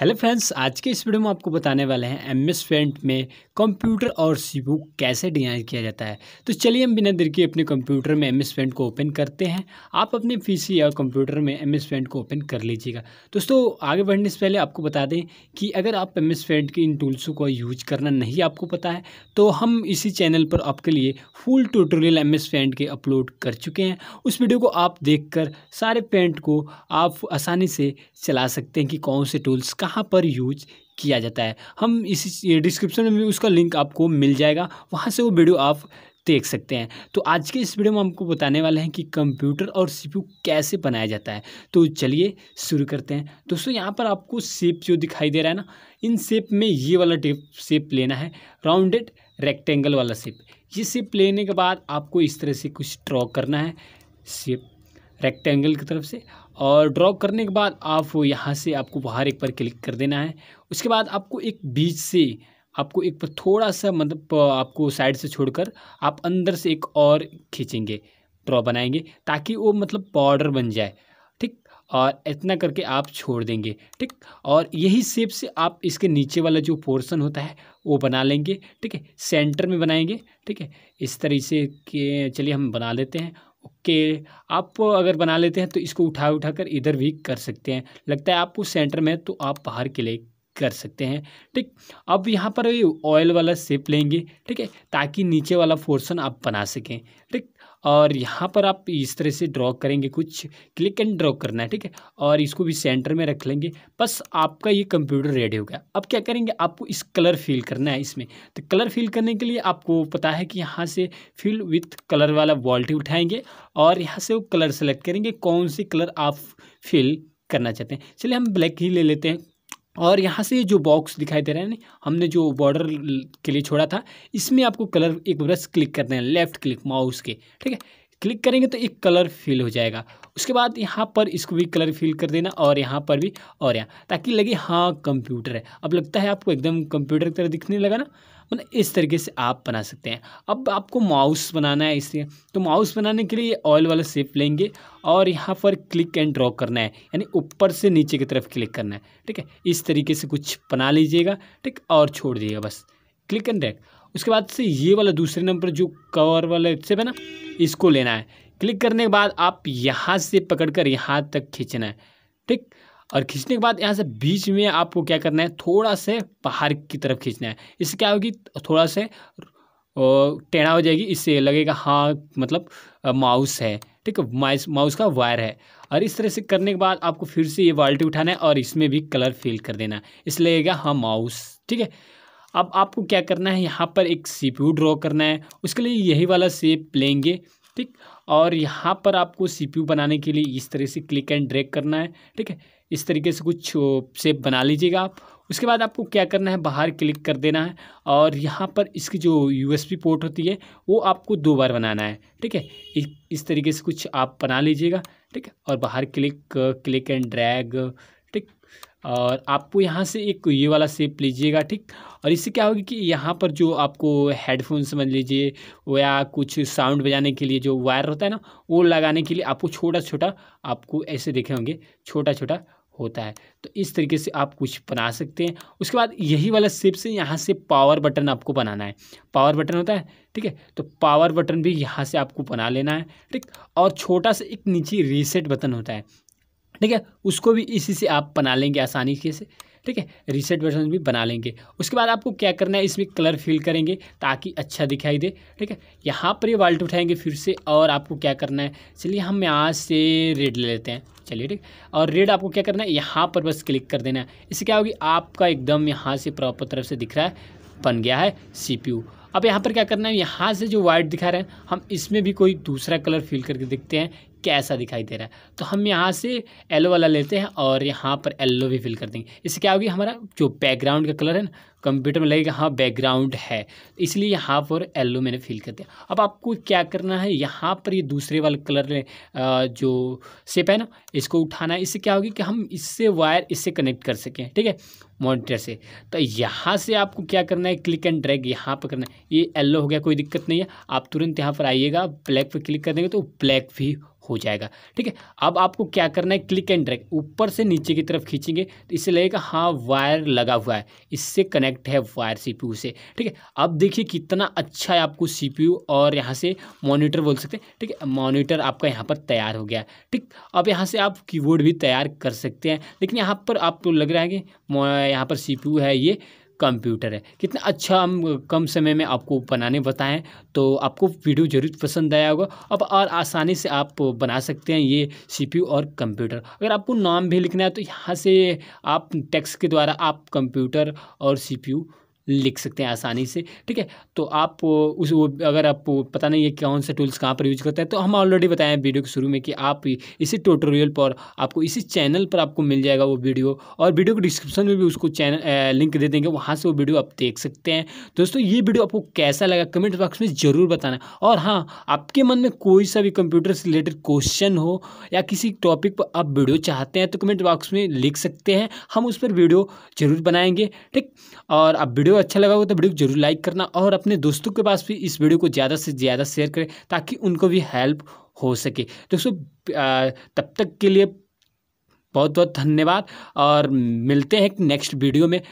hello friends आज के इस वीडियो में आपको बताने वाले हैं एम एस पेंट में कंप्यूटर और सीबू कैसे डिजाइन किया जाता है तो चलिए हम बिना देर के अपने कंप्यूटर में एम एस पेंट को ओपन करते हैं आप अपने पीसी या कंप्यूटर में एम एस पेंट को ओपन कर लीजिएगा दोस्तों आगे बढ़ने से पहले आपको बता दें कि अगर आप एम एस पेंट के इन टूल्सों को यूज करना नहीं आपको पता है तो हम इसी चैनल पर आपके लिए full tutorial M S paint के अपलोड कर चुके हैं उस वीडियो को आप देख कर सारे पेंट को आप आसानी से चला सकते हैं कि कौन से टूल्स कहाँ पर यूज किया जाता है हम इस डिस्क्रिप्शन में उसका लिंक आपको मिल जाएगा वहाँ से वो वीडियो आप देख सकते हैं तो आज के इस वीडियो में आपको बताने वाले हैं कि कंप्यूटर और सीपीयू कैसे बनाया जाता है तो चलिए शुरू करते हैं दोस्तों यहाँ पर आपको सेप जो दिखाई दे रहा है ना इन सेप में ये वाला टेप सेप लेना है राउंडेड रेक्टेंगल वाला सेप ये सेप लेने के बाद आपको इस तरह से कुछ ड्रॉ करना है शेप रेक्टेंगल की तरफ से और ड्रॉ करने के बाद आप यहाँ से आपको बाहर एक पर क्लिक कर देना है उसके बाद आपको एक बीच से आपको एक पर थोड़ा सा मतलब आपको साइड से छोड़कर आप अंदर से एक और खींचेंगे ड्रॉ बनाएंगे ताकि वो मतलब बॉर्डर बन जाए ठीक और इतना करके आप छोड़ देंगे ठीक और यही सेप से आप इसके नीचे वाला जो पोर्शन होता है वो बना लेंगे ठीक है सेंटर में बनाएंगे ठीक है इस तरीके से के चलिए हम बना लेते हैं ओके आप अगर बना लेते हैं तो इसको उठा उठा कर इधर भी कर सकते हैं लगता है आपको सेंटर में तो आप बाहर के लिए कर सकते हैं ठीक अब यहाँ पर ऑयल वाला सेप लेंगे ठीक है ताकि नीचे वाला पोर्सन आप बना सकें ठीक और यहाँ पर आप इस तरह से ड्रॉ करेंगे कुछ क्लिक एंड ड्रॉ करना है ठीक है और इसको भी सेंटर में रख लेंगे बस आपका ये कंप्यूटर रेडी हो गया अब क्या करेंगे आपको इस कलर फिल करना है इसमें तो कलर फिल करने के लिए आपको पता है कि यहाँ से फिल विथ कलर वाला वॉल्टी उठाएंगे और यहाँ से वो कलर सेलेक्ट करेंगे कौन से कलर आप फिल करना चाहते हैं चलिए हम ब्लैक ही ले लेते हैं और यहाँ से जो बॉक्स दिखाई दे रहे हैं हमने जो बॉर्डर के लिए छोड़ा था इसमें आपको कलर एक ब्रश क्लिक करना है लेफ्ट क्लिक माउस के ठीक है क्लिक करेंगे तो एक कलर फिल हो जाएगा उसके बाद यहाँ पर इसको भी कलर फिल कर देना और यहाँ पर भी और यहाँ ताकि लगे हाँ कंप्यूटर है अब लगता है आपको एकदम कंप्यूटर की तरह दिखने लगा ना मतलब इस तरीके से आप बना सकते हैं अब आपको माउस बनाना है इसलिए तो माउस बनाने के लिए ऑयल वाला सेप लेंगे और यहाँ पर क्लिक एंड ड्रॉ करना है यानी ऊपर से नीचे की तरफ क्लिक करना है ठीक है इस तरीके से कुछ बना लीजिएगा ठीक और छोड़ दीजिएगा बस क्लिक एंड ड्रैक उसके बाद से ये वाला दूसरे नंबर जो कवर वाला से है ना इसको लेना है क्लिक करने के बाद आप यहाँ से पकड़कर यहाँ तक खींचना है ठीक और खींचने के बाद यहाँ से बीच में आपको क्या करना है थोड़ा से बाहर की तरफ खींचना है इससे क्या होगी थोड़ा से टेढ़ा हो जाएगी इससे लगेगा हाँ मतलब माउस है ठीक है माउस माउस का वायर है और इस तरह से करने के बाद आपको फिर से ये बाल्टी उठाना है और इसमें भी कलर फिल कर देना इसलिए लगेगा हाँ माउस ठीक है अब आपको क्या करना है यहाँ पर एक यू ड्रॉ करना है उसके लिए यही वाला सेप लेंगे ठीक और यहाँ पर आपको यू बनाने के लिए इस तरह से क्लिक एंड ड्रैग करना है ठीक है इस तरीके से कुछ सेप बना लीजिएगा आप उसके बाद आपको क्या करना है बाहर क्लिक कर देना है और यहाँ पर इसकी जो यूएसबी पोर्ट होती है वो आपको दो बार बनाना है ठीक है इस तरीके से कुछ आप बना लीजिएगा ठीक है और बाहर क्लिक क्लिक एंड ड्रैग और आपको यहाँ से एक ये वाला सेप लीजिएगा ठीक और इससे क्या होगी कि यहाँ पर जो आपको हेडफोन समझ लीजिए या कुछ साउंड बजाने के लिए जो वायर होता है ना वो लगाने के लिए आपको छोटा छोटा आपको ऐसे देखे होंगे छोटा छोटा होता है तो इस तरीके से आप कुछ बना सकते हैं उसके बाद यही वाला सेप से यहाँ से पावर बटन आपको बनाना है पावर बटन होता है ठीक है तो पावर बटन भी यहाँ से आपको बना लेना है ठीक और छोटा सा एक नीचे रीसेट बटन होता है ठीक है उसको भी इसी से आप बना लेंगे आसानी से ठीक है रिसेट वर्जन भी बना लेंगे उसके बाद आपको क्या करना है इसमें कलर फिल करेंगे ताकि अच्छा दिखाई दे ठीक है यहाँ पर ये वाल्ट उठाएंगे फिर से और आपको क्या करना है चलिए हम यहाँ से रेड ले लेते हैं चलिए ठीक और रेड आपको क्या करना है यहाँ पर बस क्लिक कर देना है इससे क्या होगी आपका एकदम यहाँ से प्रॉपर तरफ से दिख रहा है बन गया है यू अब यहाँ पर क्या करना है यहाँ से जो वाइट दिखा रहे हैं हम इसमें भी कोई दूसरा कलर फिल करके देखते हैं कैसा दिखाई दे रहा है तो हम यहाँ से येलो वाला लेते हैं और यहाँ पर येलो भी फिल कर देंगे इससे क्या होगी हमारा जो बैकग्राउंड का कलर है ना कंप्यूटर में लगेगा हाँ बैकग्राउंड है इसलिए यहाँ पर येलो मैंने फिल कर दिया अब आपको क्या करना है यहाँ पर ये दूसरे वाले कलर जो सेप है ना इसको उठाना है इससे क्या होगी कि हम इससे वायर इससे कनेक्ट कर सकें ठीक है मोनिटर से तो यहाँ से आपको क्या करना है क्लिक एंड ड्रैग यहाँ पर करना है ये येल्लो हो गया कोई दिक्कत नहीं है आप तुरंत यहाँ पर आइएगा ब्लैक पर क्लिक कर देंगे तो ब्लैक भी हो जाएगा ठीक है अब आपको क्या करना है क्लिक एंड ड्रैग ऊपर से नीचे की तरफ खींचेंगे तो इससे लगेगा हाँ वायर लगा हुआ है इससे कनेक्ट है वायर सीपीयू से ठीक है अब देखिए कितना अच्छा है आपको सीपीयू और यहाँ से मॉनिटर बोल सकते हैं ठीक है मॉनिटर आपका यहाँ पर तैयार हो गया ठीक अब यहाँ से आप कीबोर्ड भी तैयार कर सकते हैं लेकिन यहाँ पर आपको तो लग रहा है कि यहाँ पर सी है ये कंप्यूटर है कितना अच्छा हम कम समय में आपको बनाने बताएं तो आपको वीडियो जरूर पसंद आया होगा अब और आसानी से आप बना सकते हैं ये सीपीयू और कंप्यूटर अगर आपको नाम भी लिखना है तो यहाँ से आप टेक्स्ट के द्वारा आप कंप्यूटर और सीपीयू लिख सकते हैं आसानी से ठीक है तो आप उस वो अगर आप पता नहीं है कौन से टूल्स कहाँ पर यूज करते हैं तो हम ऑलरेडी बताएं वीडियो के शुरू में कि आप इसी ट्यूटोरियल पर आपको इसी चैनल पर आपको मिल जाएगा वो वीडियो और वीडियो के डिस्क्रिप्शन में भी उसको चैनल लिंक दे देंगे वहाँ से वो वीडियो आप देख सकते हैं दोस्तों ये वीडियो आपको कैसा लगा कमेंट बॉक्स में ज़रूर बताना और हाँ आपके मन में कोई सा भी कंप्यूटर से रिलेटेड क्वेश्चन हो या किसी टॉपिक पर आप वीडियो चाहते हैं तो कमेंट बॉक्स में लिख सकते हैं हम उस पर वीडियो जरूर बनाएंगे ठीक और आप वीडियो अच्छा लगा हो तो वीडियो को जरूर लाइक करना और अपने दोस्तों के पास भी इस वीडियो को ज़्यादा से ज़्यादा शेयर करें ताकि उनको भी हेल्प हो सके दोस्तों तब तक के लिए बहुत बहुत धन्यवाद और मिलते हैं नेक्स्ट वीडियो में